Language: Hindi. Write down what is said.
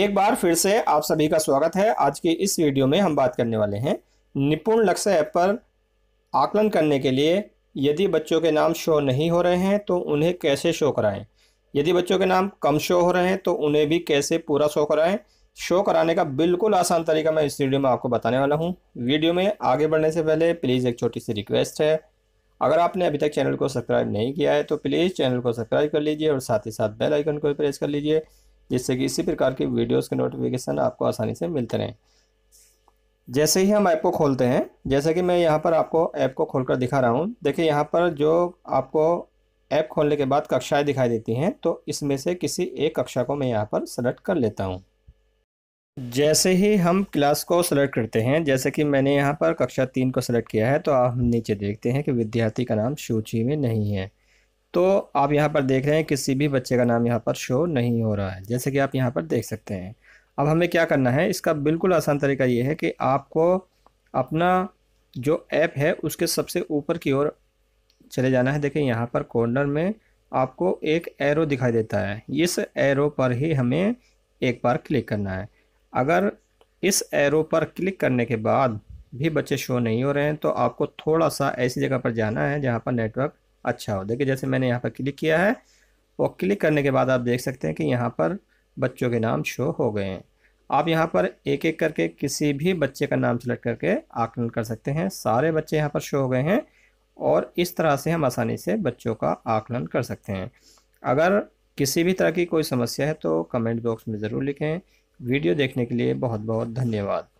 एक बार फिर से आप सभी का स्वागत है आज के इस वीडियो में हम बात करने वाले हैं निपुण लक्ष्य ऐप पर आकलन करने के लिए यदि बच्चों के नाम शो नहीं हो रहे हैं तो उन्हें कैसे शो कराएं यदि बच्चों के नाम कम शो हो रहे हैं तो उन्हें भी कैसे पूरा शो कराएं शो कराने का बिल्कुल आसान तरीका मैं इस वीडियो में आपको बताने वाला हूँ वीडियो में आगे बढ़ने से पहले प्लीज़ एक छोटी सी रिक्वेस्ट है अगर आपने अभी तक चैनल को सब्सक्राइब नहीं किया है तो प्लीज़ चैनल को सब्सक्राइब कर लीजिए और साथ ही साथ बेल आइकन को प्रेस कर लीजिए जिससे कि इसी प्रकार के वीडियोस के नोटिफिकेशन आपको आसानी से मिलते रहें जैसे ही हम ऐप को खोलते हैं जैसे कि मैं यहाँ पर आपको ऐप को खोलकर दिखा रहा हूँ देखिए यहाँ पर जो आपको ऐप खोलने के बाद कक्षाएं दिखाई देती हैं तो इसमें से किसी एक कक्षा को मैं यहाँ पर सेलेक्ट कर लेता हूँ जैसे ही हम क्लास को सेलेक्ट करते हैं जैसे कि मैंने यहाँ पर कक्षा तीन को सेलेक्ट किया है तो आप नीचे देखते हैं कि विद्यार्थी का नाम सूची में नहीं है तो आप यहाँ पर देख रहे हैं किसी भी बच्चे का नाम यहाँ पर शो नहीं हो रहा है जैसे कि आप यहाँ पर देख सकते हैं अब हमें क्या करना है इसका बिल्कुल आसान तरीका ये है कि आपको अपना जो ऐप है उसके सबसे ऊपर की ओर चले जाना है देखें यहाँ पर कॉर्नर में आपको एक एरो दिखाई देता है इस एरो पर ही हमें एक बार क्लिक करना है अगर इस एरो पर क्लिक करने के बाद भी बच्चे शो नहीं हो रहे हैं तो आपको थोड़ा सा ऐसी जगह पर जाना है जहाँ पर नेटवर्क अच्छा हो देखिए जैसे मैंने यहाँ पर क्लिक किया है और क्लिक करने के बाद आप देख सकते हैं कि यहाँ पर बच्चों के नाम शो हो गए हैं आप यहाँ पर एक एक करके किसी भी बच्चे का नाम सेलेक्ट करके आकलन कर सकते हैं सारे बच्चे यहाँ पर शो हो गए हैं और इस तरह से हम आसानी से बच्चों का आकलन कर सकते हैं अगर किसी भी तरह की कोई समस्या है तो कमेंट बॉक्स में ज़रूर लिखें वीडियो देखने के लिए बहुत बहुत धन्यवाद